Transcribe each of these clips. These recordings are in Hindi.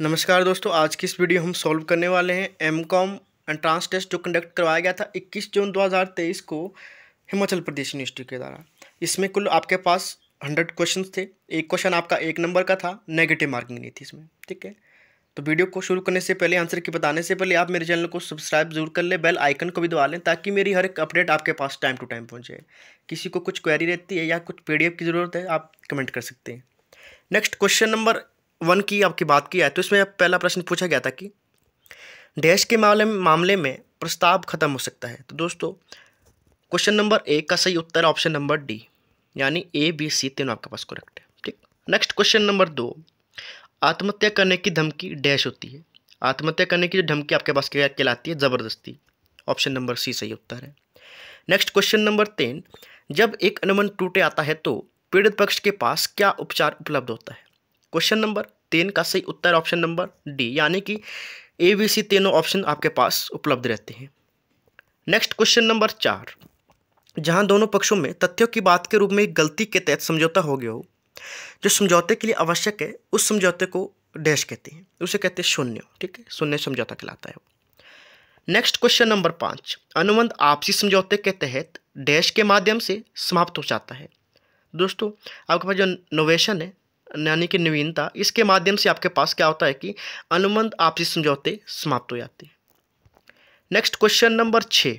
नमस्कार दोस्तों आज की इस वीडियो हम सॉल्व करने वाले हैं एम कॉम एंट्रांस टेस्ट जो कंडक्ट करवाया गया था 21 जून 2023 को हिमाचल प्रदेश यूनिवर्सिटी के द्वारा इसमें कुल आपके पास 100 क्वेश्चन थे एक क्वेश्चन आपका एक नंबर का था नेगेटिव मार्किंग नहीं थी इसमें ठीक है तो वीडियो को शुरू करने से पहले आंसर की बताने से पहले आप मेरे चैनल को सब्सक्राइब जरूर कर लें बेल आइकन को भी दबा लें ताकि मेरी हर एक अपडेट आपके पास टाइम टू टाइम पहुँचे किसी को कुछ क्वेरी रहती है या कुछ पी की ज़रूरत है आप कमेंट कर सकते हैं नेक्स्ट क्वेश्चन नंबर वन की आपकी बात की है तो इसमें पहला प्रश्न पूछा गया था कि डैश के मामले मामले में प्रस्ताव खत्म हो सकता है तो दोस्तों क्वेश्चन नंबर एक का सही उत्तर ऑप्शन नंबर डी यानी ए बी सी तीनों आपके पास करेक्ट है ठीक नेक्स्ट क्वेश्चन नंबर दो आत्महत्या करने की धमकी डैश होती है आत्महत्या करने की जो धमकी आपके पास कहलाती है ज़बरदस्ती ऑप्शन नंबर सी सही उत्तर है नेक्स्ट क्वेश्चन नंबर तीन जब एक अनुमन टूटे आता है तो पीड़ित पक्ष के पास क्या उपचार उपलब्ध होता है क्वेश्चन नंबर तीन का सही उत्तर ऑप्शन नंबर डी यानी कि ए बी सी तीनों ऑप्शन आपके पास उपलब्ध रहते हैं नेक्स्ट क्वेश्चन नंबर चार जहां दोनों पक्षों में तथ्यों की बात के रूप में एक गलती के तहत समझौता हो गया हो जो समझौते के लिए आवश्यक है उस समझौते को डैश कहते हैं उसे कहते हैं शून्य ठीक है शून्य समझौता कहलाता है नेक्स्ट क्वेश्चन नंबर पाँच अनुबंध आपसी समझौते के तहत डैश के माध्यम से समाप्त हो जाता है दोस्तों आपके पास जो नोवेशन है यानी कि नवीनता इसके माध्यम से आपके पास क्या होता है कि अनुबंध आपसी समझौते समाप्त हो जाते हैं नेक्स्ट क्वेश्चन नंबर छः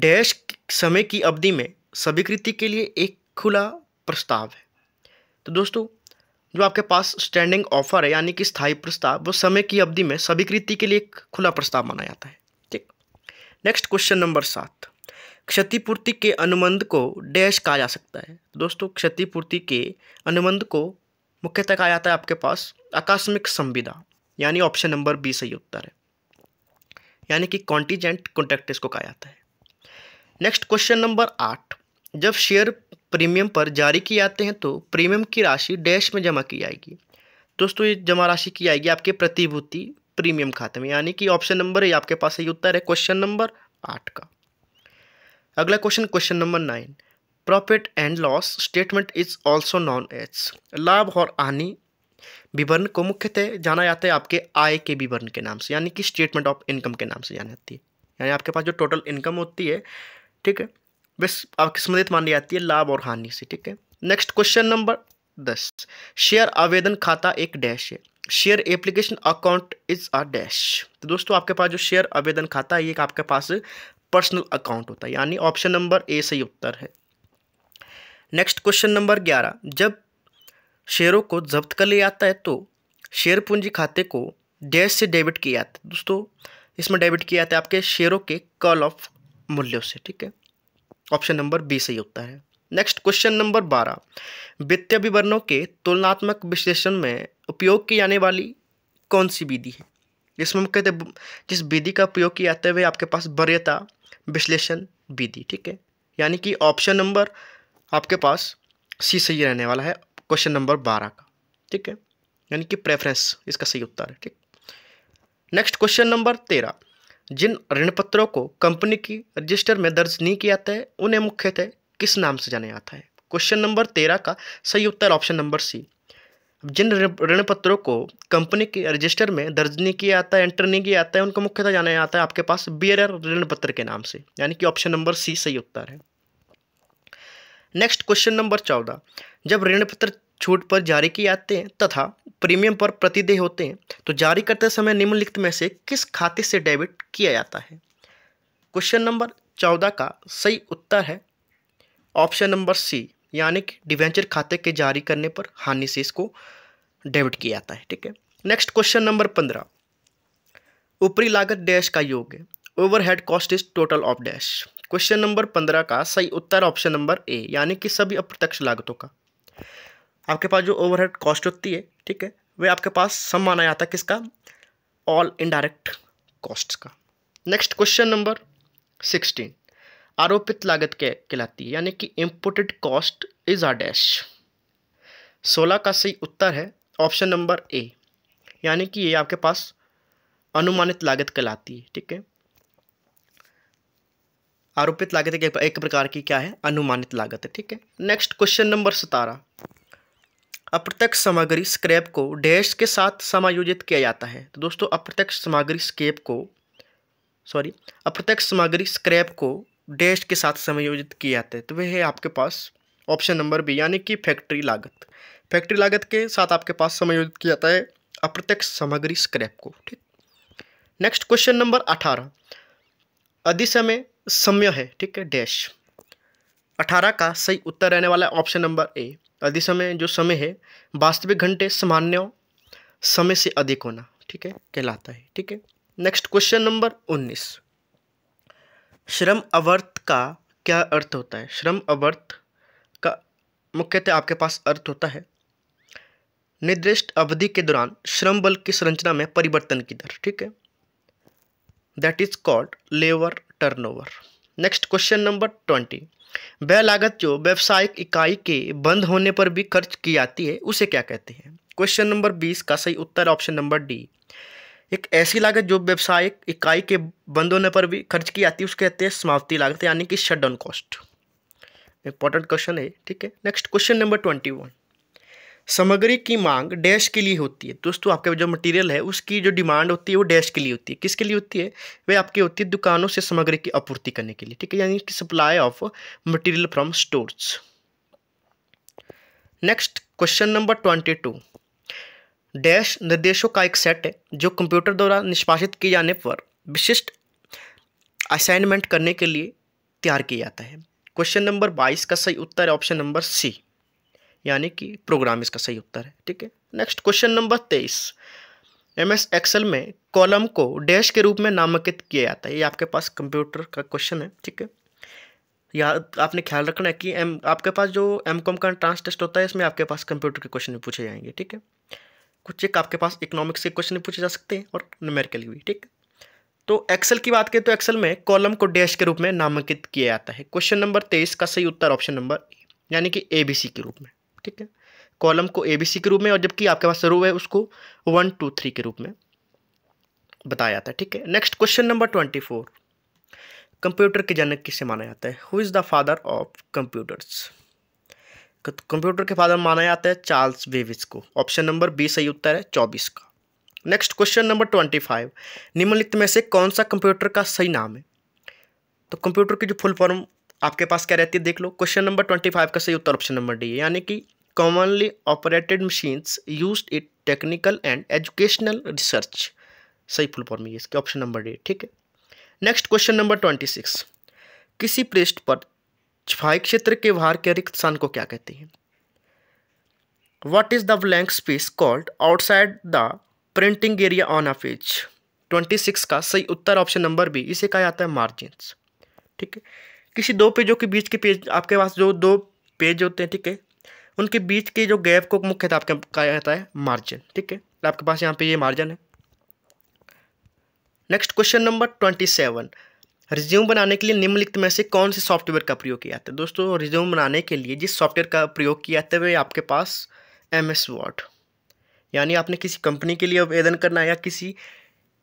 डैश समय की अवधि में स्वीकृति के लिए एक खुला प्रस्ताव है तो दोस्तों जो आपके पास स्टैंडिंग ऑफर है यानी कि स्थायी प्रस्ताव वो समय की अवधि में स्वीकृति के लिए एक खुला प्रस्ताव माना जाता है ठीक नेक्स्ट क्वेश्चन नंबर सात क्षतिपूर्ति के अनुबंध को डैश कहा जा सकता है तो दोस्तों क्षतिपूर्ति के अनुबंध को मुख्यतः कहा जाता है आपके पास आकस्मिक संविदा यानी ऑप्शन नंबर बी सही उत्तर है यानी कि कॉन्टीजेंट कॉन्ट्रैक्ट इसको कहा जाता है नेक्स्ट क्वेश्चन नंबर आठ जब शेयर प्रीमियम पर जारी किए जाते हैं तो प्रीमियम की राशि डैश में जमा की जाएगी दोस्तों ये जमा राशि की आएगी आपके प्रतिभूति प्रीमियम खाते में यानी कि ऑप्शन नंबर ए आपके पास सही उत्तर है क्वेश्चन नंबर आठ का अगला question question number nine profit and loss statement is also known as लाभ और हानि विवरण को मुख्यतः जाना जाता है आपके आय के विवरण के नाम से यानी कि स्टेटमेंट ऑफ इनकम के नाम से जानी जाती है यानी आपके पास जो टोटल इनकम होती है ठीक है बस आपकी संबंधित मानी जाती है लाभ और हानि से ठीक है नेक्स्ट क्वेश्चन नंबर दस शेयर आवेदन खाता एक डैश है share application account is a dash तो दोस्तों आपके पास जो शेयर आवेदन खाता है ये आपके पास पर्सनल अकाउंट होता है यानी ऑप्शन नंबर ए सही उत्तर है नेक्स्ट क्वेश्चन नंबर ग्यारह जब शेयरों को जब्त कर लिया जाता है तो शेयर पूंजी खाते को डैश से डेबिट किया जाता है दोस्तों इसमें डेबिट किया जाता है आपके शेयरों के कॉल ऑफ मूल्यों से ठीक है ऑप्शन नंबर बी सही होता है नेक्स्ट क्वेश्चन नंबर बारह वित्तीय विवरणों के तुलनात्मक विश्लेषण में उपयोग की जाने वाली कौन सी विधि है जिसमें हम कहते हैं जिस विधि का उपयोग किया जाता है वह आपके पास वरीयता विश्लेषण विधि ठीक है यानी कि ऑप्शन नंबर आपके पास सी सही रहने वाला है क्वेश्चन नंबर बारह का ठीक है यानी कि प्रेफरेंस इसका सही उत्तर है ठीक नेक्स्ट क्वेश्चन नंबर तेरह जिन ऋण पत्रों को कंपनी की रजिस्टर में दर्ज नहीं किया जाता है उन्हें मुख्यतः किस नाम से जाने आता है क्वेश्चन नंबर तेरह का सही उत्तर ऑप्शन नंबर सी जिन ऋण पत्रों को कंपनी के रजिस्टर में दर्ज नहीं किया जाता है एंटर नहीं किया जाता है उनको मुख्यतः जाना जाता है आपके पास बीआरआर ऋण पत्र के नाम से यानी कि ऑप्शन नंबर सी सही उत्तर है नेक्स्ट क्वेश्चन नंबर चौदह जब ऋण पत्र छूट पर जारी किए जाते हैं तथा प्रीमियम पर प्रतिदेय होते हैं तो जारी करते समय निम्नलिखित में से किस खाते से डेबिट किया जाता है क्वेश्चन नंबर चौदह का सही उत्तर है ऑप्शन नंबर सी यानी कि डिवेंचर खाते के जारी करने पर हानि से इसको डेबिट किया जाता है ठीक है नेक्स्ट क्वेश्चन नंबर पंद्रह ऊपरी लागत डैश का योग है overhead cost is total of dash question number पंद्रह का सही उत्तर ऑप्शन नंबर ए यानी कि सभी अप्रत्यक्ष लागतों का आपके पास जो ओवरहेड कॉस्ट होती है ठीक है वह आपके पास सम माना जाता है किसका ऑल इनडायरेक्ट कॉस्ट का नेक्स्ट क्वेश्चन नंबर सिक्सटीन आरोपित लागत कहलाती है यानी कि imported cost is are dash सोलह का सही उत्तर है ऑप्शन नंबर ए यानी कि ये आपके पास अनुमानित लागत कहलाती है ठीक है आरोपित लागत एक, एक प्रकार की क्या है अनुमानित लागत है ठीक है नेक्स्ट क्वेश्चन नंबर सतारह अप्रत्यक्ष सामग्री स्क्रैप को डैश के साथ समायोजित किया जाता है तो दोस्तों अप्रत्यक्ष सामग्री स्केप को सॉरी अप्रत्यक्ष सामग्री स्क्रैप को डैश के साथ समायोजित किए जाते हैं तो वह है आपके पास ऑप्शन नंबर बी यानी कि फैक्ट्री लागत फैक्ट्री लागत के साथ आपके पास समायोजित किया जाता है अप्रत्यक्ष सामग्री स्क्रैप को ठीक नेक्स्ट क्वेश्चन नंबर अठारह अधिसमय समय है ठीक है डैश अठारह का सही उत्तर रहने वाला है ऑप्शन नंबर ए अधिसमय जो समय है वास्तविक घंटे सामान्य समय से अधिक होना ठीक है कहलाता है ठीक है नेक्स्ट क्वेश्चन नंबर उन्नीस श्रम अवर्थ का क्या अर्थ होता है श्रम अवर्थ का मुख्यतः आपके पास अर्थ होता है निर्दिष्ट अवधि के दौरान श्रम बल की संरचना में परिवर्तन की दर ठीक है that is called turn turnover next question number twenty वह लागत जो व्यावसायिक इकाई के बंद होने पर भी खर्च की जाती है उसे क्या कहते हैं क्वेश्चन नंबर बीस का सही उत्तर ऑप्शन नंबर डी एक ऐसी लागत जो व्यवसायिक इकाई के बंद होने पर भी खर्च की जाती है उसके कहते हैं समाप्ति लागत यानी कि shut down cost important question है ठीक है next question number twenty one सामग्री की मांग डैश के लिए होती है दोस्तों आपके जो मटेरियल है उसकी जो डिमांड होती है वो डैश के लिए होती है किसके लिए होती है वह आपकी होती है दुकानों से सामग्री की आपूर्ति करने के लिए ठीक है यानी कि supply of material from stores next question number twenty two dash निर्देशों का एक सेट है जो कंप्यूटर द्वारा निष्पादित किए जाने पर विशिष्ट असाइनमेंट करने के लिए तैयार किया जाता है क्वेश्चन नंबर बाईस का सही उत्तर है ऑप्शन नंबर सी यानी कि प्रोग्राम इसका सही उत्तर है ठीक है नेक्स्ट क्वेश्चन नंबर तेईस एम एस एक्सेल में कॉलम को डैश के रूप में नामांकित किया जाता है ये आपके पास कंप्यूटर का क्वेश्चन है ठीक है या आपने ख्याल रखना है कि एम आपके पास जो एम कॉम का ट्रांस टेस्ट होता है इसमें आपके पास कंप्यूटर के क्वेश्चन पूछे जाएंगे ठीक है कुछ एक आपके पास इकोनॉमिक्स के क्वेश्चन पूछे जा सकते हैं और न्यूमेरिकली भी ठीक तो एक्सेल की बात करें तो एक्सेल में कॉलम को डैश के रूप में नामांकित किया जाता है क्वेश्चन नंबर तेईस का सही उत्तर ऑप्शन नंबर यानी कि ए के रूप में ठीक है कॉलम को ए के रूप में और जबकि आपके पास रो है उसको वन टू थ्री के रूप में बताया जाता है ठीक है next question number twenty four computer के जनक किसे माना जाता है who is the father of computers computer के फादर माना जाता है चार्ल्स बेविस को ऑप्शन नंबर बी सही उत्तर है चौबीस का next question number twenty five निम्नलिखित में से कौन सा कंप्यूटर का सही नाम है तो कंप्यूटर की जो फुल फॉर्म आपके पास क्या रहती है देख लो क्वेश्चन नंबर ट्वेंटी फाइव का सही उत्तर ऑप्शन नंबर डी है यानी कि commonly operated machines use it technical and educational research सही फुल फॉर्म ये इसके ऑप्शन नंबर डी ठीक है next question number twenty six किसी पृष्ठ पर छाई क्षेत्र के बाहर के रिक्त स्थान को क्या कहते हैं what is the blank space called outside the printing area on a page twenty six का सही उत्तर ऑप्शन नंबर बी इसे कहा जाता है मार्जिन्स ठीक है किसी दो पेजों के बीच के पेज आपके पास जो दो पेज होते हैं ठीक है उनके बीच के जो गैप को मुख्यतः आपके कहा जाता है मार्जिन ठीक है आपके पास यहाँ पे ये मार्जिन है next question number twenty seven resume बनाने के लिए निम्नलिखित में से कौन से सॉफ्टवेयर का प्रयोग किया जाता है दोस्तों रिज्यूम बनाने के लिए जिस सॉफ्टवेयर का प्रयोग किया जाता है वह आपके पास एम एस वर्ड यानी आपने किसी कंपनी के लिए आवेदन करना है या किसी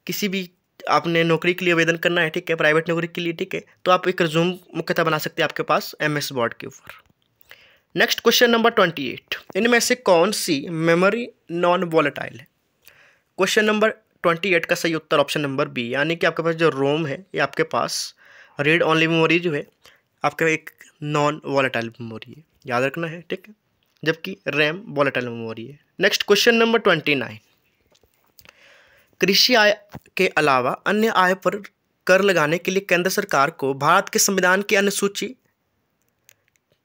किसी भी आपने नौकरी के लिए आवेदन करना है ठीक है प्राइवेट नौकरी के लिए ठीक है तो आप एक रिज्यूम मुख्यतः बना सकते हैं आपके पास एम एस वर्ड के ऊपर next question number twenty eight इनमें से कौन सी मेमोरी नॉन वॉलेटाइल है क्वेश्चन नंबर ट्वेंटी एट का सही उत्तर ऑप्शन नंबर बी यानी कि आपके पास जो रोम है ये आपके पास रीड ऑनली मेमोरी जो है आपके एक नॉन वॉलेटाइल मेमोरी है याद रखना है ठीक है जबकि रैम वॉलेटाइल मेमोरी है next question number twenty nine कृषि आय के अलावा अन्य आय पर कर लगाने के लिए केंद्र सरकार को भारत के संविधान की अनुसूची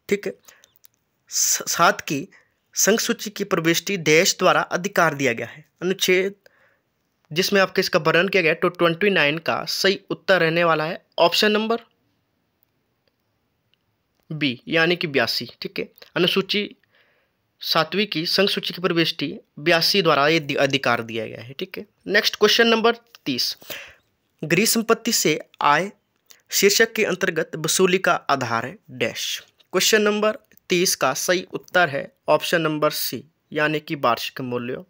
ठीक है की संघ सूची की प्रविष्टि देश द्वारा अधिकार दिया गया है अनुच्छेद जिसमें आपके इसका वर्णन किया गया तो ट्वेंटी नाइन का सही उत्तर रहने वाला है ऑप्शन नंबर बी यानी कि बयासी ठीक है अनुसूची सातवीं की संघ सूची की प्रविष्टि बयासी द्वारा ये अधिकार दिया गया है ठीक है नेक्स्ट क्वेश्चन नंबर तीस गृह संपत्ति से आय शीर्षक के अंतर्गत वसूली का आधार है डैश क्वेश्चन नंबर तीस का सही उत्तर है ऑप्शन नंबर सी यानी कि वार्षिक मूल्य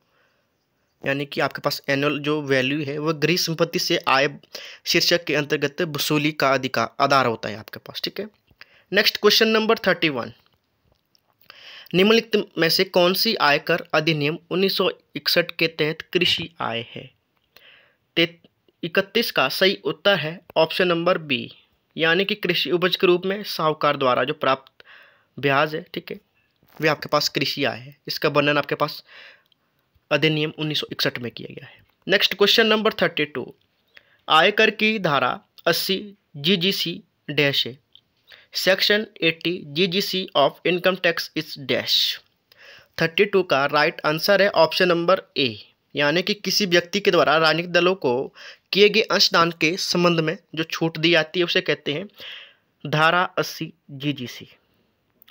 यानी कि आपके पास एनुअल जो वैल्यू है वो गृह संपत्ति से आय शीर्षक के अंतर्गत वसूली का अधिकार आधार होता है आपके पास ठीक है next question number thirty one निम्नलिखित में से कौन सी आयकर अधिनियम 1961 के तहत कृषि आय है इकतीस का सही उत्तर है ऑप्शन नंबर बी यानी कि कृषि उपज के रूप में साहूकार द्वारा जो प्राप्त ब्याज है ठीक है वे आपके पास कृषि आय है इसका वर्णन आपके पास अधिनियम 1961 में किया गया है next question number thirty two आयकर की धारा अस्सी जी जी सी डैश है section eighty G G C of income tax is dash thirty two का राइट आंसर है ऑप्शन नंबर ए यानी कि किसी व्यक्ति के द्वारा राजनीतिक दलों को किए गए अंशदान के संबंध में जो छूट दी जाती है उसे कहते हैं धारा अस्सी G G C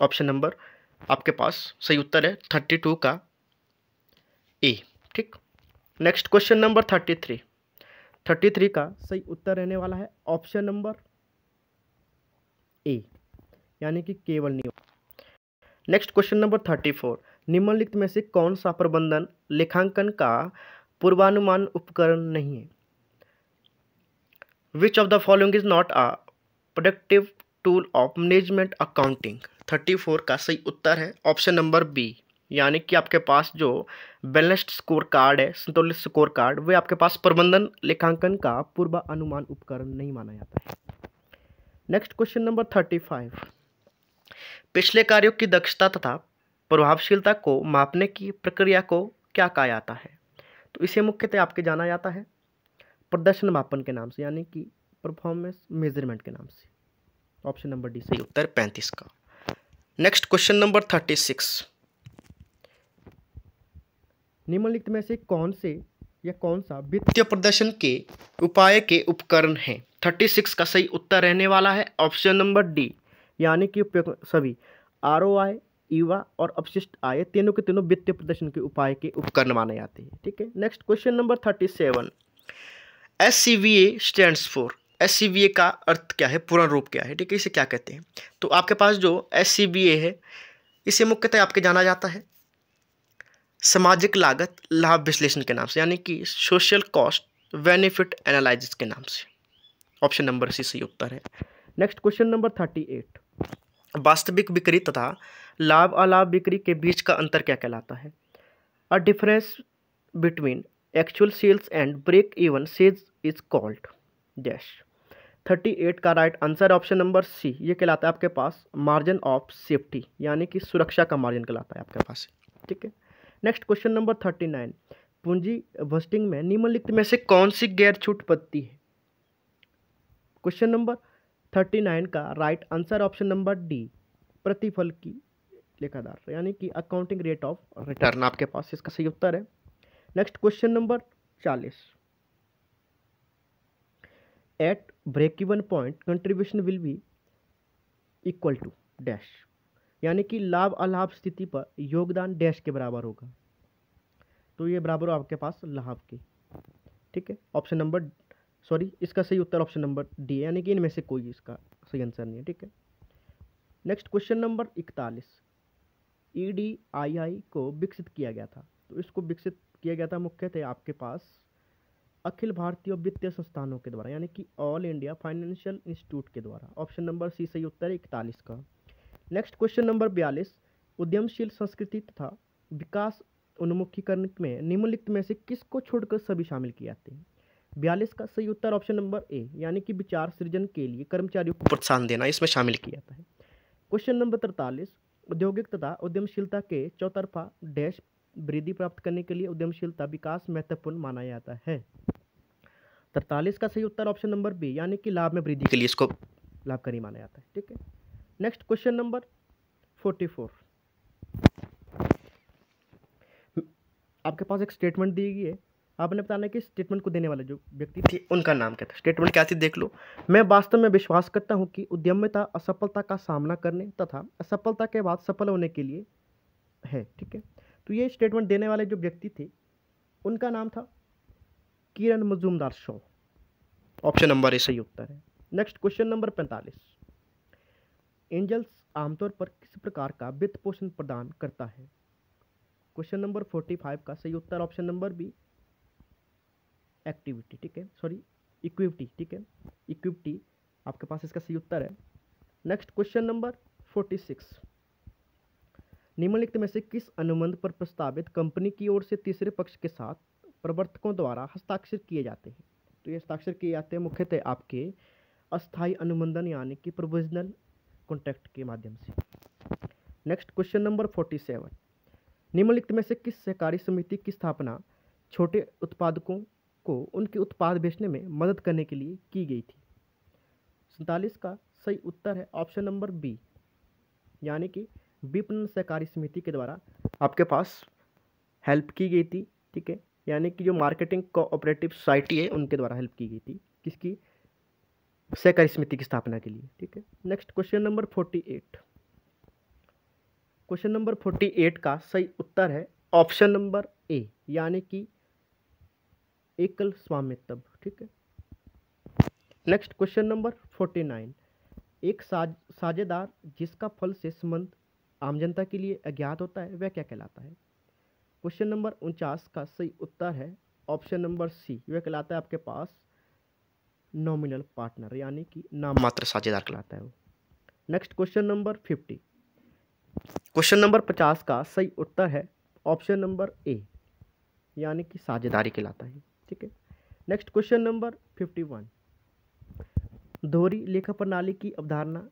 option number आपके पास सही उत्तर है थर्टी टू का ए ठीक next question number thirty three thirty three का सही उत्तर रहने वाला है ऑप्शन नंबर ए यानी कि केवल नियम next question number thirty four निम्नलिखित में से कौन सा प्रबंधन लेखांकन का पूर्वानुमान उपकरण नहीं है which of the following is not a productive tool of management accounting thirty four का सही उत्तर है ऑप्शन नंबर बी यानी कि आपके पास जो बैलेंस्ड स्कोर कार्ड है संतुलित स्कोर कार्ड वे आपके पास प्रबंधन लेखांकन का पूर्वानुमान उपकरण नहीं माना जाता है next question number thirty five पिछले कार्यों की दक्षता तथा प्रभावशीलता को मापने की प्रक्रिया को क्या कहा जाता है तो इसे मुख्यतः आपके जाना जाता है प्रदर्शन मापन के नाम से यानी कि परफॉर्मेंस मेजरमेंट के नाम से ऑप्शन नंबर डी सही उत्तर पैंतीस का next question number thirty six निम्नलिखित में से कौन से या कौन सा वित्तीय प्रदर्शन के उपाय के उपकरण हैं थर्टी सिक्स का सही उत्तर रहने वाला है ऑप्शन नंबर डी यानी कि सभी आर ओ आय युवा और अपशिष्ट आय तीनों के तीनों वित्तीय प्रदर्शन के उपाय के उपकरण माने जाते हैं ठीक है next question number thirty seven S C V A stand for S C B A का अर्थ क्या है पूर्ण रूप क्या है ठीक है इसे क्या कहते हैं तो आपके पास जो एस सी बी ए है इसे मुख्यतः आपके जाना जाता है सामाजिक लागत लाभ विश्लेषण के नाम से यानी कि सोशल कॉस्ट बेनिफिट एनालिस के नाम से ऑप्शन नंबर सी सही उत्तर है next question number thirty eight वास्तविक बिक्री तथा लाभ अलाभ बिक्री के बीच का अंतर क्या कहलाता है a difference between actual sales and break even sales is called dash thirty eight का right answer option number C ये कहलाता है आपके पास मार्जिन ऑफ सेफ्टी यानी कि सुरक्षा का मार्जिन कहलाता है आपके पास ठीक है next question number thirty nine पूंजी वस्टिंग में निम्नलिखित में से कौन सी गैर छूट पत्ती है क्वेश्चन नंबर थर्टी नाइन का right answer option number D प्रतिफल की लेखादार यानी कि अकाउंटिंग रेट ऑफ रिटर्न आपके पास इसका सही उत्तर है नेक्स्ट क्वेश्चन नंबर चालीस at break even point contribution will be equal to dash यानी कि लाभ अलाभ स्थिति पर योगदान डैश के बराबर होगा तो ये बराबर हो आपके पास लाभ के ठीक है ऑप्शन नंबर सॉरी इसका सही उत्तर ऑप्शन नंबर डी यानी कि इनमें से कोई इसका सही आंसर नहीं है ठीक है नेक्स्ट क्वेश्चन नंबर इकतालीस ई डी आई आई को विकसित किया गया था तो इसको विकसित किया गया था मुख्यतः आपके पास अखिल भारतीय वित्तीय संस्थानों के द्वारा यानी कि ऑल इंडिया फाइनेंशियल इंस्टीट्यूट के द्वारा ऑप्शन नंबर सी सही उत्तर है इकतालीस का नेक्स्ट क्वेश्चन नंबर बयालीस उद्यमशील संस्कृति तथा विकास उन्मुखीकरण में निम्नलिखित में से किसको छोड़कर सभी शामिल किए जाते हैं बयालीस का सही उत्तर ऑप्शन नंबर ए यानी कि विचार सृजन के लिए कर्मचारियों को प्रोत्साहन देना इसमें शामिल किया जाता है क्वेश्चन नंबर तरतालीस औद्योगिक तथा उद्यमशीलता के चौतरफा डैश वृद्धि प्राप्त करने के लिए उद्यमशीलता विकास महत्वपूर्ण माना जाता है तरतालीस का सही उत्तर ऑप्शन नंबर बी यानी कि लाभ में वृद्धि के लिए इसको लाभकारी माना जाता है ठीक है next question number forty four आपके पास एक स्टेटमेंट दी गई है आपने बताना कि स्टेटमेंट को देने वाले जो व्यक्ति थे उनका नाम क्या था स्टेटमेंट क्या थी देख लो मैं वास्तव में विश्वास करता हूँ कि उद्यम्यता असफलता का सामना करने तथा असफलता के बाद सफल होने के लिए है ठीक है तो ये स्टेटमेंट देने वाले जो व्यक्ति थे उनका नाम था Kiran Mazumdar Shaw option number A सही उत्तर है नेक्स्ट क्वेश्चन नंबर पैंतालीस एंजल्स आमतौर पर किस प्रकार का वित्त पोषण प्रदान करता है क्वेश्चन नंबर फोर्टी फाइव का सही उत्तर ऑप्शन नंबर बी एक्टिविटी ठीक है सॉरी इक्विटी ठीक है इक्विटी आपके पास इसका सही उत्तर है next question number forty six निम्नलिखित में से किस अनुबंध पर प्रस्तावित कंपनी की ओर से तीसरे पक्ष के साथ प्रवर्तकों द्वारा हस्ताक्षर किए जाते हैं तो ये हस्ताक्षर किए जाते हैं मुख्यतः आपके अस्थायी अनुबंधन यानी कि प्रोविजनल कॉन्टैक्ट के माध्यम से next question number forty seven निम्नलिखित में से किस सहकारी समिति की स्थापना छोटे उत्पादकों को उनके उत्पाद बेचने में मदद करने के लिए की गई थी सैंतालीस का सही उत्तर है ऑप्शन नंबर बी यानी कि विपणन सहकारी समिति के द्वारा आपके पास हेल्प की गई थी ठीक है यानी कि जो मार्केटिंग कोऑपरेटिव सोसाइटी है उनके द्वारा हेल्प की गई थी किसकी सहकारी समिति की स्थापना के लिए ठीक है next question number forty eight question number forty eight का सही उत्तर है ऑप्शन नंबर ए यानी कि एकल स्वामित्व ठीक है next question number forty nine एक साज साझेदार जिसका फल से संबंध आम जनता के लिए अज्ञात होता है वह क्या कहलाता है क्वेश्चन नंबर उनचास का सही उत्तर है ऑप्शन नंबर सी वह कहलाता है आपके पास नॉमिनल पार्टनर यानी कि नाम मात्र साझेदार कहलाता है वो next question number fifty question number पचास का सही उत्तर है ऑप्शन नंबर ए यानी कि साझेदारी कहलाता है ठीक है next question number fifty one दोहरी लेखा प्रणाली की अवधारणा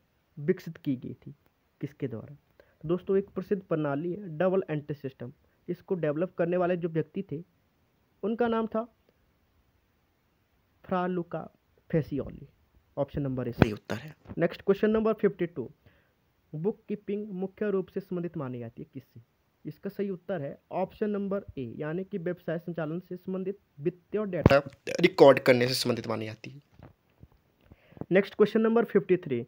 विकसित की गई थी किसके द्वारा तो दोस्तों एक प्रसिद्ध प्रणाली है डबल एंट्री सिस्टम इसको डेवलप करने वाले जो व्यक्ति थे उनका नाम था फ्रालुका फेसियोली ऑप्शन नंबर ए सही उत्तर है next question number fifty two bookkeeping मुख्य रूप से संबंधित मानी जाती है किससे इसका सही उत्तर है ऑप्शन नंबर ए यानी कि व्यवसाय संचालन से संबंधित वित्तीय और डेटा रिकॉर्ड करने से संबंधित मानी जाती है next question number fifty three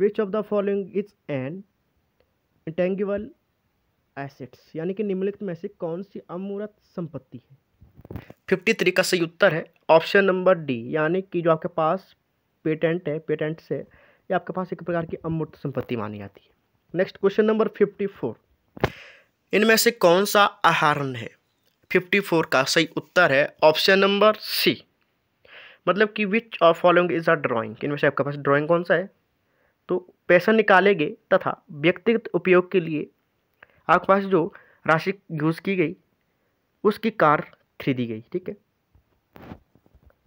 which of the following is an intangible assets यानी कि निम्नलिखित में से कौन सी अमूर्त संपत्ति है फिफ्टी थ्री का सही उत्तर है ऑप्शन नंबर डी यानी कि जो आपके पास पेटेंट है पेटेंट से ये आपके पास एक प्रकार की अमूर्त संपत्ति मानी जाती है next question number fifty four इनमें से कौन सा आहरण है फिफ्टी फोर का सही उत्तर है ऑप्शन नंबर सी मतलब कि which of following is a drawing इनमें से आपके पास ड्राइंग कौन सा है तो पैसा निकालेंगे तथा व्यक्तिगत उपयोग के लिए आपके पास जो राशि यूज़ की गई उसकी कार खरीदी गई ठीक है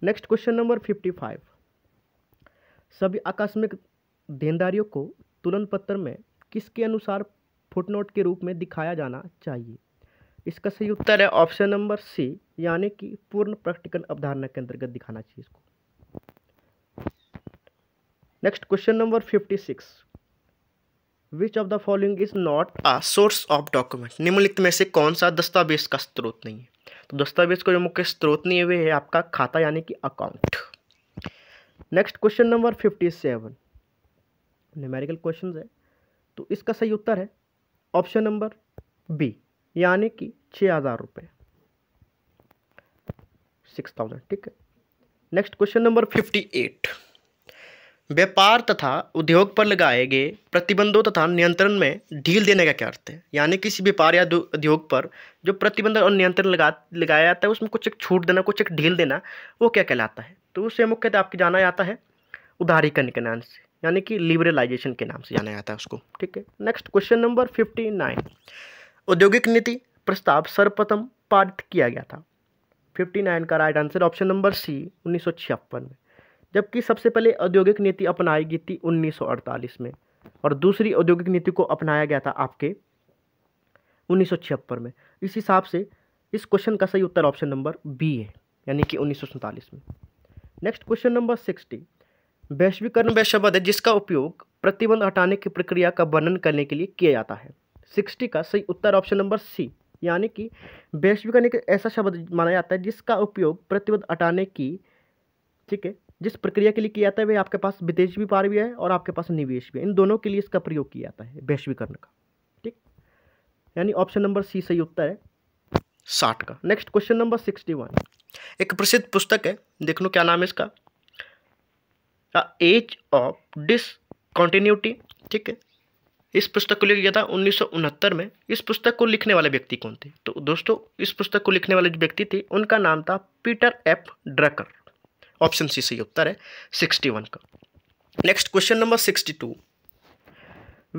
next question number fifty five सभी आकस्मिक देनदारियों को तुलन पत्र में किसके अनुसार फुटनोट के रूप में दिखाया जाना चाहिए इसका सही उत्तर है ऑप्शन नंबर सी यानी कि पूर्ण प्रैक्टिकल अवधारणा के अंतर्गत दिखाना चाहिए इसको next question number fifty six which of the following is not a source of document निम्नलिखित में से कौन सा दस्तावेज का स्रोत नहीं है तो दस्तावेज को मुख्य स्रोत नहीं हुए है आपका खाता यानी कि account next question number fifty seven numerical question है तो इसका सही उत्तर है ऑप्शन नंबर बी यानी कि छः हज़ार रुपये सिक्स थाउजेंड ठीक है next question number fifty eight व्यापार तथा उद्योग पर लगाए गए प्रतिबंधों तथा नियंत्रण में ढील देने का क्या अर्थ है यानी किसी व्यापार या उद्योग पर जो प्रतिबंध और नियंत्रण लगा लगाया जाता है उसमें कुछ एक छूट देना कुछ एक ढील देना वो क्या कहलाता है तो उसे मुख्यतः आपके जाना जाता है उदारीकरण के नाम से यानी कि लिबरलाइजेशन के नाम से जाना जाता है उसको ठीक है next question number fifty nine औद्योगिक नीति प्रस्ताव सर्वप्रथम पारित किया गया था फिफ्टी नाइन का right answer option number C उन्नीस में जबकि सबसे पहले औद्योगिक नीति अपनाई गई थी 1948 में और दूसरी औद्योगिक नीति को अपनाया गया था आपके उन्नीस में इस हिसाब से इस क्वेश्चन का सही उत्तर ऑप्शन नंबर बी है यानी कि उन्नीस में नेक्स्ट क्वेश्चन नंबर सिक्सटी वैश्वीकरण वह शब्द है जिसका उपयोग प्रतिबंध हटाने की प्रक्रिया का वर्णन करने के लिए किया जाता है सिक्सटी का सही उत्तर ऑप्शन नंबर सी यानी कि वैश्वीकरण एक ऐसा शब्द माना जाता है जिसका उपयोग प्रतिबंध हटाने की ठीक है जिस प्रक्रिया के लिए किया जाता है वह आपके पास विदेश भी पार भी है और आपके पास निवेश भी है इन दोनों के लिए इसका प्रयोग किया जाता है वैश्वीकरण का ठीक यानी ऑप्शन नंबर सी सही उत्तर है साठ का next question number sixty one एक प्रसिद्ध पुस्तक है देख लो क्या नाम है इसका एज ऑफ कॉन्टिन्यूटी ठीक है इस पुस्तक को लिखा गया था उन्नीस में इस पुस्तक को लिखने वाले व्यक्ति कौन थे तो दोस्तों इस पुस्तक को लिखने वाले जो व्यक्ति थे उनका नाम था Peter F Drucker option C सही उत्तर है सिक्सटी वन का next question number sixty two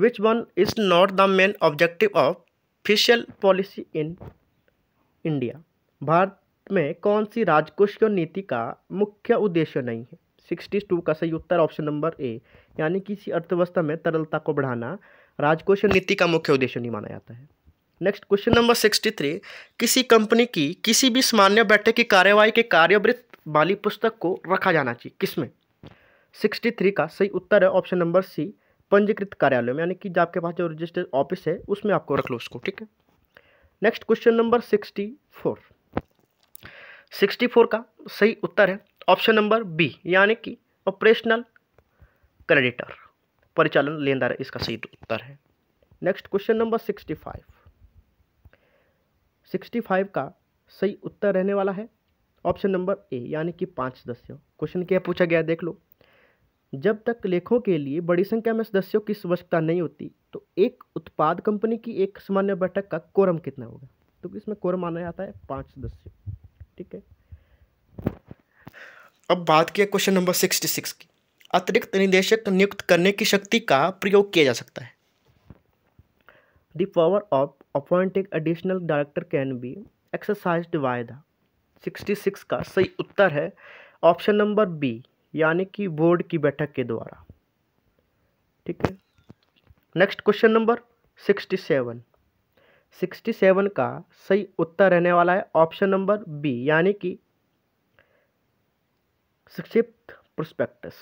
which one is not the main objective of fiscal policy in India Bharat में कौन सी राजकोषीय नीति का मुख्य उद्देश्य नहीं है सिक्सटी टू का सही उत्तर ऑप्शन नंबर ए यानी किसी अर्थव्यवस्था में तरलता को बढ़ाना राजकोषीय नीति का मुख्य उद्देश्य नहीं माना जाता है next question number sixty three किसी कंपनी की किसी भी सामान्य बैठक की कार्यवाही के कार्यवृत्त वाली पुस्तक को रखा जाना चाहिए किसमें सिक्सटी थ्री का सही उत्तर है ऑप्शन नंबर सी पंजीकृत कार्यालय में यानी कि जो आपके पास जो रजिस्टर्ड ऑफिस है उसमें आपको रख लो उसको ठीक है next question number sixty four sixty four का सही उत्तर है ऑप्शन नंबर बी यानी कि ऑपरेशनल क्रेडिटर परिचालन लेनदार इसका सही उत्तर है next question number sixty five sixty five का सही उत्तर रहने वाला है ऑप्शन नंबर ए यानी कि पाँच सदस्यों क्वेश्चन क्या पूछा गया देख लो जब तक लेखों के लिए बड़ी संख्या में सदस्यों की आवश्यकता नहीं होती तो एक उत्पाद कंपनी की एक सामान्य बैठक का कोरम कितना होगा तो इसमें कोरम माना जाता है पाँच सदस्य ठीक है अब बात किया क्वेश्चन नंबर सिक्सटी सिक्स की अतिरिक्त निदेशक नियुक्त करने की शक्ति का प्रयोग किया जा सकता है the power of appointing additional director can be exercise by the sixty six का सही उत्तर है ऑप्शन नंबर बी यानी कि बोर्ड की बैठक के द्वारा ठीक है next question number sixty seven sixty seven का सही उत्तर रहने वाला है ऑप्शन नंबर बी यानी कि संक्षिप्त prospectus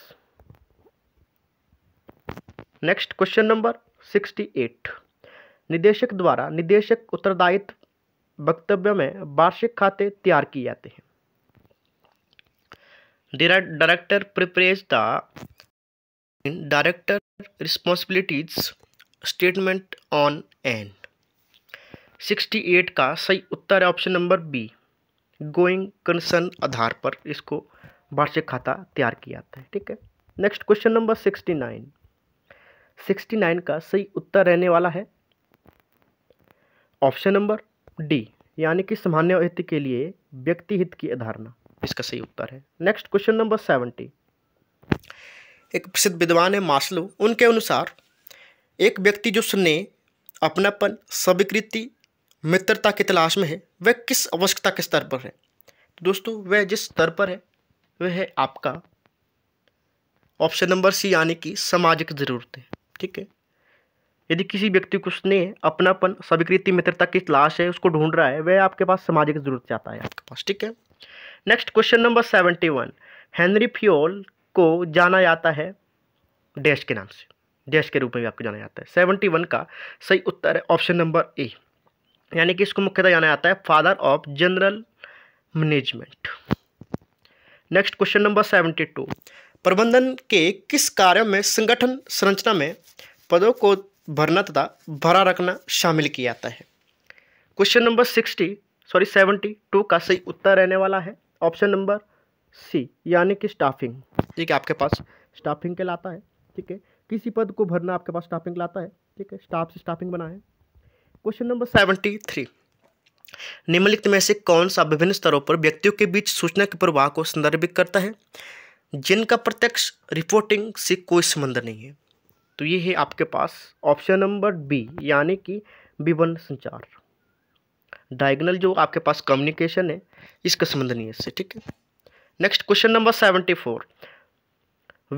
next question number sixty eight निदेशक द्वारा निदेशक उत्तरदायित्व वक्तव्य में वार्षिक खाते तैयार किए जाते हैं director prepares the director responsibilities statement on and 68 का सही उत्तर है option number B going concern आधार पर इसको वार्षिक खाता तैयार किया जाता है ठीक है next question number sixty nine sixty nine का सही उत्तर रहने वाला है ऑप्शन नंबर डी यानी कि सामान्य हित के लिए व्यक्ति हित की धारणा इसका सही उत्तर है नेक्स्ट क्वेश्चन नंबर सेवेंटी एक प्रसिद्ध विद्वान है मासलो उनके अनुसार एक व्यक्ति जो स्नेह अपनापन स्वीकृति मित्रता की तलाश में है वह किस आवश्यकता के स्तर पर है तो दोस्तों वह जिस स्तर पर है वह है आपका ऑप्शन नंबर सी यानी कि सामाजिक ज़रूरतें ठीक है यदि किसी व्यक्ति को उसने अपनापन स्वीकृति मित्रता की तलाश है उसको ढूंढ रहा है वह आपके पास सामाजिक जरूरत चाहता है आपके पास ठीक है next question number seventy one Henri Fayol को जाना जाता है डैश के नाम से डैश के रूप में भी आपको जाना जाता है सेवेंटी वन का सही उत्तर है ऑप्शन नंबर ए यानी कि इसको मुख्यतः जाना जाता है father of general management next question number seventy two प्रबंधन के किस कार्य में संगठन संरचना में पदों को भरना तथा भरा रखना शामिल किया जाता है question number sixty sorry seventy two का सही उत्तर रहने वाला है ऑप्शन नंबर सी यानी कि स्टाफिंग ठीक है आपके पास स्टाफिंग के लाता है ठीक है किसी पद को भरना आपके पास स्टाफिंग लाता है ठीक है स्टाफ से स्टाफिंग बनाए क्वेश्चन नंबर सेवेंटी थ्री निम्नलिखित में से कौन सा विभिन्न स्तरों पर व्यक्तियों के बीच सूचना के प्रवाह को संदर्भित करता है जिनका प्रत्यक्ष रिपोर्टिंग से कोई संबंध नहीं है तो ये है आपके पास ऑप्शन नंबर बी यानी कि विवन संचार डायगनल जो आपके पास कम्युनिकेशन है इसका संबंध नहीं है इससे ठीक है next question number seventy four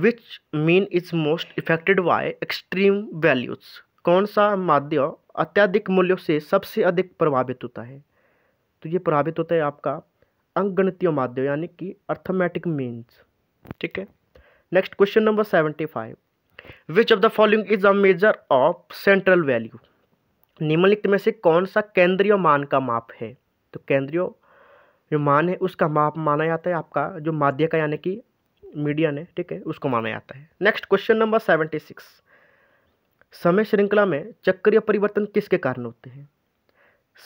which mean is most affected by extreme values कौन सा माध्य अत्यधिक मूल्यों से सबसे अधिक प्रभावित होता है तो ये प्रभावित होता है आपका अंकगणितीय माध्यम यानी कि अर्थमेटिक मीन्स ठीक है next question number seventy five which of the following is a measure of central value निम्नलिखित में से कौन सा केंद्रीय मान का माप है तो केंद्रीय जो मान है उसका माप माना जाता है आपका जो माध्य का यानी कि मीडियन है ठीक है उसको माना जाता है next question number seventy six समय श्रृंखला में चक्रीय परिवर्तन किसके कारण होते हैं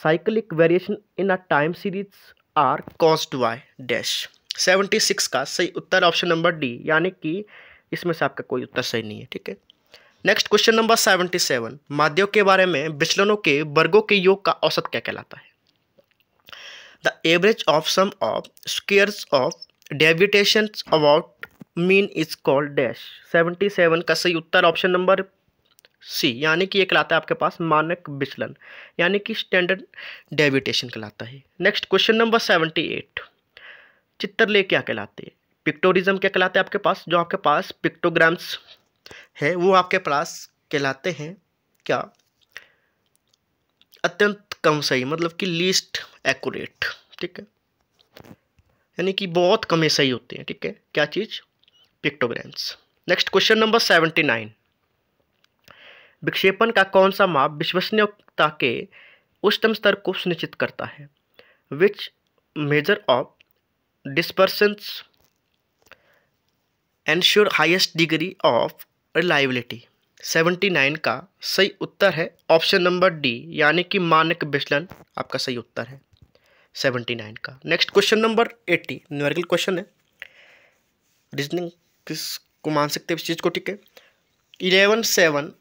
cyclic variation in a time series are caused by dash seventy six का सही उत्तर ऑप्शन नंबर डी यानी कि इसमें से आपका कोई उत्तर सही नहीं है ठीक है next question number seventy seven माध्यव के बारे में विचलनों के वर्गों के योग का औसत क्या कहलाता है the average of sum of squares of deviation about mean is called dash seventy seven का सही उत्तर ऑप्शन नंबर सी यानी कि ये कहलाता है आपके पास मानक विचलन यानी कि स्टैंडर्ड डेविटेशन कहलाता है next question number seventy eight चित्रलेख क्या कहलाते हैं पिक्टोरिज्म क्या कहलाते हैं आपके पास जो आपके पास पिक्टोग्राम्स है वो आपके पास कहलाते हैं क्या अत्यंत कम सही मतलब कि लीस्ट एक्यूरेट ठीक है यानी कि बहुत कम सही होते हैं ठीक है क्या चीज़ pictograms next question number seventy nine विक्षेपण का कौन सा माप विश्वसनीयता के उच्चतम स्तर को सुनिश्चित करता है which measure of dispersion ensure highest degree of reliability 79 का सही उत्तर है ऑप्शन नंबर डी यानी कि मानक विचलन आपका सही उत्तर है 79 का next question number 80 numerical question है रीजनिंग किस को मान सकते हैं इस चीज़ को ठीक है eleven seven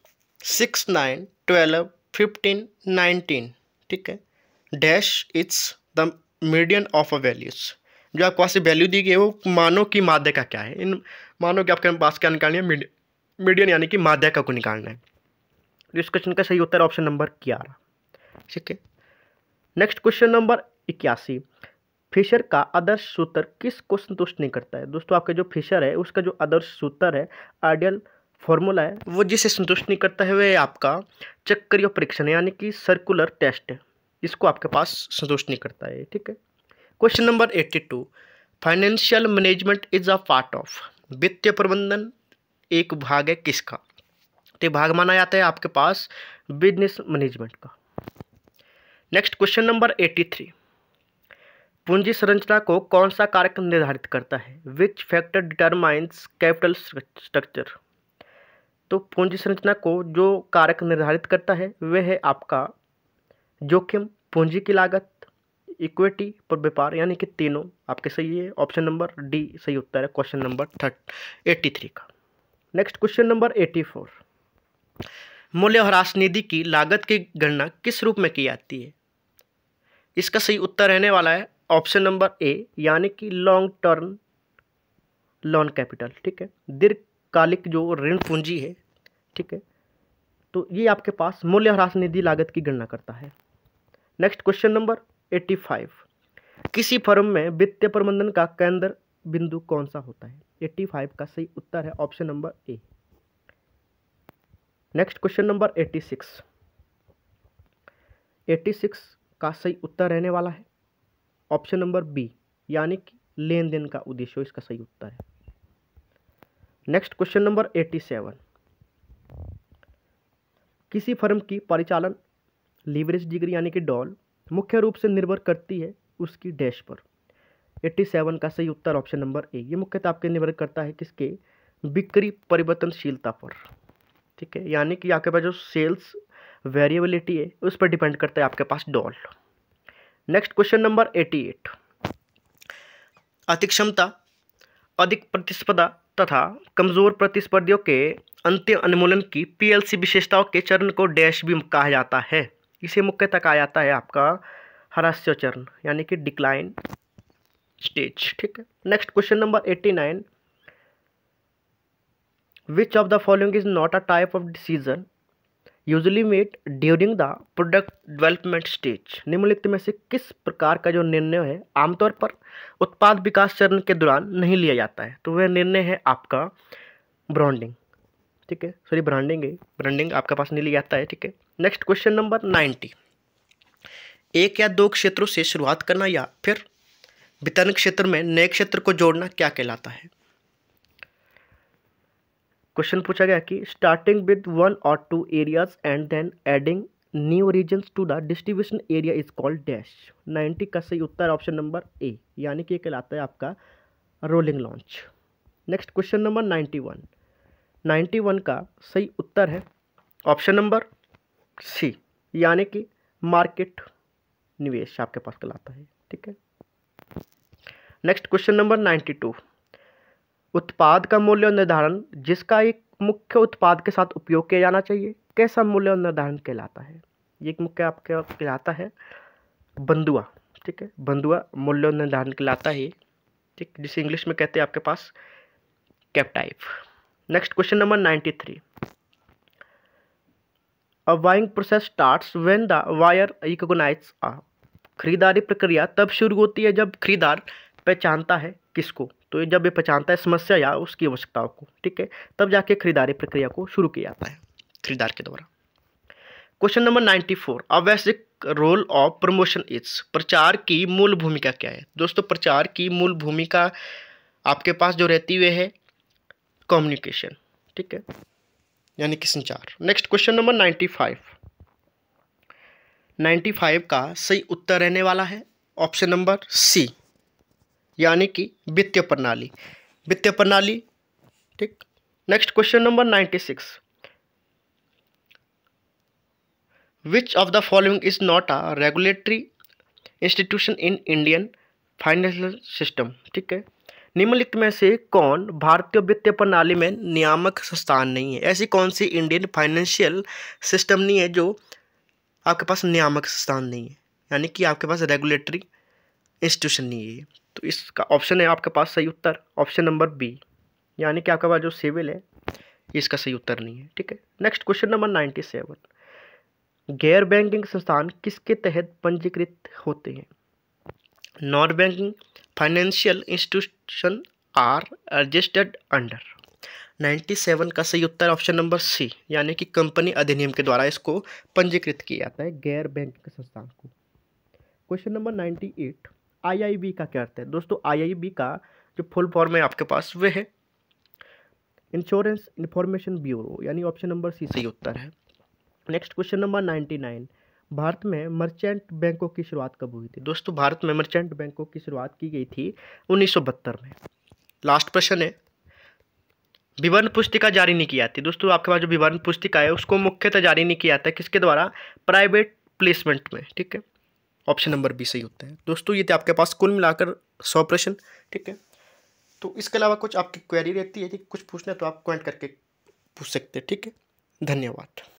six nine twelve fifteen nineteen ठीक है dash it's the median of a values जो आपको वहाँ से वैल्यू दी गई है वो मानव की माध्य का क्या है इन मानो कि आपके पास क्या निकालनी है मीडियन यानी कि माध्य का को निकालना है तो इस क्वेश्चन का सही उत्तर ऑप्शन नंबर ग्यारह ठीक है नेक्स्ट क्वेश्चन नंबर इक्यासी फिशर का आदर्श सूत्र किस को संतुष्ट नहीं करता है दोस्तों आपका जो फिशर है उसका जो आदर्श सूत्र है आइडियल फॉर्मूला है वो जिसे संतुष्ट नहीं करता है वह आपका चक्करीय परीक्षण यानी कि सर्कुलर टेस्ट है इसको आपके पास संतुष्ट नहीं करता है ठीक है question number eighty two financial management is a part of वित्तीय प्रबंधन एक भाग है किसका तो भाग माना जाता है आपके पास बिजनेस मैनेजमेंट का next question number eighty three पूंजी संरचना को कौन सा कारक निर्धारित करता है which factor determines capital structure तो पूंजी संरचना को जो कारक निर्धारित करता है वह है आपका जोखिम पूंजी की लागत इक्विटी पर व्यापार यानी कि तीनों आपके सही है ऑप्शन नंबर डी सही उत्तर है क्वेश्चन नंबर थर्ट एट्टी थ्री का next question number eighty four मूल्यह्रास निधि की लागत की गणना किस रूप में की जाती है इसका सही उत्तर रहने वाला है ऑप्शन नंबर ए यानी कि लॉन्ग टर्म लॉन कैपिटल ठीक है दीर्घकालिक जो ऋण पूंजी है ठीक है तो ये आपके पास मूल्यह्रास निधि लागत की गणना करता है next question number eighty five किसी फर्म में वित्तीय प्रबंधन का केंद्र बिंदु कौन सा होता है एट्टी फाइव का सही उत्तर है option number A next question number eighty six eighty six का सही उत्तर रहने वाला है ऑप्शन नंबर बी यानी कि लेन देन का उद्देश्य इसका सही उत्तर है next question number eighty seven किसी फर्म की परिचालन लीवरेज डिग्री यानी कि डॉल मुख्य रूप से निर्भर करती है उसकी डैश पर 87 का सही उत्तर ऑप्शन नंबर ए ये मुख्यतः आपके निर्भर करता है किसके बिक्री परिवर्तनशीलता पर ठीक है यानी कि आपके पास जो सेल्स वेरिएबिलिटी है उस पर डिपेंड करता है आपके पास डॉल next question number eighty eight अधिक क्षमता अधिक प्रतिस्पर्धा तथा कमज़ोर प्रतिस्पर्धियों के अंत्य अनुमूलन की पीएलसी विशेषताओं के चरण को डैश भी कहा जाता है इसे तक आ जाता है आपका हरस्य चरण यानी कि डिक्लाइन स्टेज ठीक है next question number eighty nine which of the following is not a type of decision usually made during the product development stage निम्नलिखित में से किस प्रकार का जो निर्णय है आमतौर पर उत्पाद विकास चरण के दौरान नहीं लिया जाता है तो वह निर्णय है आपका ब्रांडिंग ठीक है सॉरी ब्रांडिंग है ब्रांडिंग आपके पास नहीं लिया जाता है ठीक है नेक्स्ट क्वेश्चन नंबर नाइन्टी एक या दो क्षेत्रों से शुरुआत करना या फिर वितरण क्षेत्र में नए क्षेत्र को जोड़ना क्या कहलाता है क्वेश्चन पूछा गया कि स्टार्टिंग विद वन और two areas and then adding new region to the distribution area is called dash ninety का सही उत्तर ऑप्शन नंबर ए यानी कि कहलाता है आपका rolling launch next question number ninety one ninety one का सही उत्तर है ऑप्शन नंबर सी यानी कि मार्केट निवेश आपके पास कहलाता है ठीक है next question number ninety two उत्पाद का मूल्य निर्धारण जिसका एक मुख्य उत्पाद के साथ उपयोग किया जाना चाहिए कैसा मूल्य निर्धारण कहलाता है ये एक मुख्य आपके कहलाता है बंदुआ ठीक है बंदुआ मूल्य निर्धारण कहलाता है ठीक जिसे इंग्लिश में कहते हैं आपके पास type next question number ninety three a buying process starts when the buyer recognize a खरीदारी प्रक्रिया तब शुरू होती है जब खरीदार पहचानता है किसको तो जब ये पहचानता है समस्या या उसकी आवश्यकताओं को ठीक है तब जाके खरीदारी प्रक्रिया को शुरू किया जाता है खरीदार के द्वारा question number ninety four a role of promotion is प्रचार की मूल भूमिका क्या है दोस्तों प्रचार की मूल भूमिका आपके पास जो रहती हुई है कम्युनिकेशन ठीक है यानी कि संचार next question number ninety five ninety five का सही उत्तर रहने वाला है ऑप्शन नंबर सी यानी कि वित्तीय प्रणाली वित्तीय प्रणाली ठीक next question number ninety six which of the following is not a regulatory institution in Indian financial system ठीक है निम्नलिखित में से कौन भारतीय वित्तीय प्रणाली में नियामक संस्थान नहीं है ऐसी कौन सी इंडियन फाइनेंशियल सिस्टम नहीं है जो आपके पास नियामक संस्थान नहीं है यानी कि आपके पास रेगुलेटरी इंस्टीट्यूशन नहीं है तो इसका ऑप्शन है आपके पास सही उत्तर ऑप्शन नंबर बी यानी कि आपके पास जो सिविल है इसका सही उत्तर नहीं है ठीक है next question number ninety seven गैर बैंकिंग संस्थान किसके तहत पंजीकृत होते हैं non banking financial institution are registered under 97 का सही उत्तर ऑप्शन नंबर सी यानी कि कंपनी अधिनियम के द्वारा इसको पंजीकृत किया जाता है गैर बैंकिंग संस्थान को क्वेश्चन नंबर 98 आईआईबी का क्या अर्थ है दोस्तों आईआईबी का जो फुल फॉर्म है आपके पास वह है इंश्योरेंस इंफॉर्मेशन ब्यूरो यानी ऑप्शन नंबर सी सही उत्तर है next question number ninety nine Bharat में मर्चेंट बैंकों की शुरुआत कब हुई थी दोस्तों भारत में मर्चेंट बैंकों की शुरुआत की गई थी उन्नीस में लास्ट प्रश्न है विवरण पुस्तिका जारी नहीं की जाती दोस्तों आपके पास जो विवरण पुस्तिका है उसको मुख्यतः जारी नहीं किया जाता किसके द्वारा प्राइवेट प्लेसमेंट में ठीक है ऑप्शन नंबर बी सही होता है दोस्तों ये थे आपके पास कुल मिलाकर सौ प्रश्न ठीक है तो इसके अलावा कुछ आपकी क्वेरी रहती है कि कुछ पूछना है तो आप कमेंट करके पूछ सकते हैं ठीक है धन्यवाद